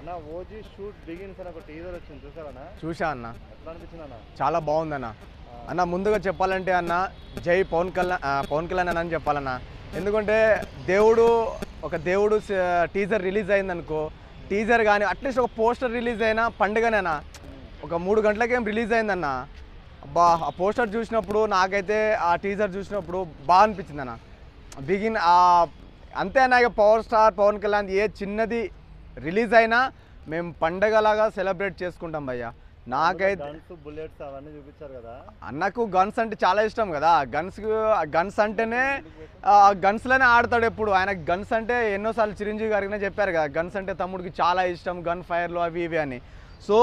అన్న చూసా అన్న చాలా బాగుంది అన్న అన్న ముందుగా చెప్పాలంటే అన్న జై పవన్ కళ్యాణ్ పవన్ కళ్యాణ్ అని చెప్పాలన్నా ఎందుకంటే దేవుడు ఒక దేవుడు టీజర్ రిలీజ్ అయిందనుకో టీజర్ కానీ అట్లీస్ట్ ఒక పోస్టర్ రిలీజ్ అయినా పండుగనేనా ఒక మూడు గంటలకేం రిలీజ్ అయిందన్న బా ఆ పోస్టర్ చూసినప్పుడు నాకైతే ఆ టీజర్ చూసినప్పుడు బాగా అనిపించింది అన్న బిగిన్ అంతేనా ఇక పవర్ స్టార్ పవన్ కళ్యాణ్ ఏ చిన్నది రిలీజ్ అయినా మేము పండగలాగా సెలబ్రేట్ చేసుకుంటాం భయ్యా నాకైతే చూపించారు కదా అన్నకు గన్స్ అంటే చాలా ఇష్టం కదా గన్స్ గన్స్ అంటేనే గన్స్లోనే ఆడతాడు ఎప్పుడు ఆయనకు గన్స్ అంటే ఎన్నోసార్లు చిరంజీవి గారికి చెప్పారు కదా గన్స్ అంటే తమ్ముడికి చాలా ఇష్టం గన్ ఫైర్లు అవి ఇవి అని సో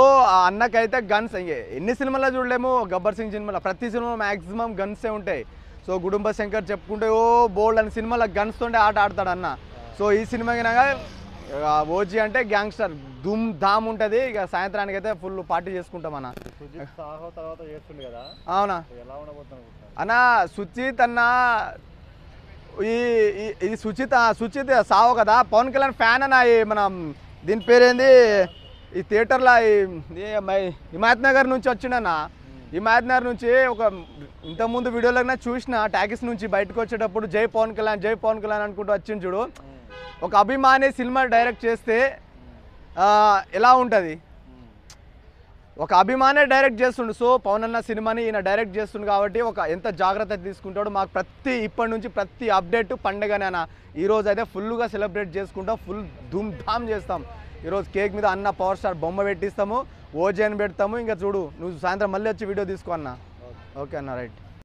అన్నకైతే గన్స్ ఎన్ని సినిమాల్లో చూడలేము గబ్బర్ సింగ్ సినిమాలో ప్రతి సినిమా మ్యాక్సిమం గన్సే ఉంటాయి సో గుడుంబ శంకర్ చెప్పుకుంటే ఓ బోల్డ్ అని సినిమాలో గన్స్తోనే ఆట ఆడతాడు అన్న సో ఈ సినిమా ఓజీ అంటే గ్యాంగ్స్టర్ దుమ్ ధామ్ ఉంటుంది ఇక సాయంత్రానికి అయితే ఫుల్ పార్టీ చేసుకుంటాం అన్న అవునా అన్న సుచిత్ అన్న ఈ సుచిత్ సుచిత్ సావు కదా పవన్ కళ్యాణ్ ఫ్యాన్ అన్న మన దీని పేరేంది ఈ థియేటర్లో హిమాయత్ నగర్ నుంచి వచ్చిండన్న హిమాయత్ నగర్ నుంచి ఒక ఇంతకుముందు వీడియోలో చూసిన ట్యాక్సీ నుంచి బయటకు వచ్చేటప్పుడు జై పవన్ కళ్యాణ్ జై పవన్ కళ్యాణ్ అనుకుంటూ వచ్చింది చూడు ఒక అభిమాని సినిమా డైరెక్ట్ చేస్తే ఎలా ఉంటుంది ఒక అభిమానే డైరెక్ట్ చేస్తుండు సో పవన్ అన్న సినిమాని ఈయన డైరెక్ట్ చేస్తుండు కాబట్టి ఒక ఎంత జాగ్రత్త తీసుకుంటాడు మాకు ప్రతి ఇప్పటి నుంచి ప్రతి అప్డేట్ అన్న ఈరోజు అయితే ఫుల్గా సెలబ్రేట్ చేసుకుంటాం ఫుల్ ధూమ్ ధామ్ చేస్తాం ఈరోజు కేక్ మీద అన్న పవర్ స్టార్ బొమ్మ పెట్టిస్తాము ఓజేన్ పెడతాము ఇంకా చూడు నువ్వు సాయంత్రం మళ్ళీ వచ్చి వీడియో తీసుకో అన్న ఓకే అన్న రైట్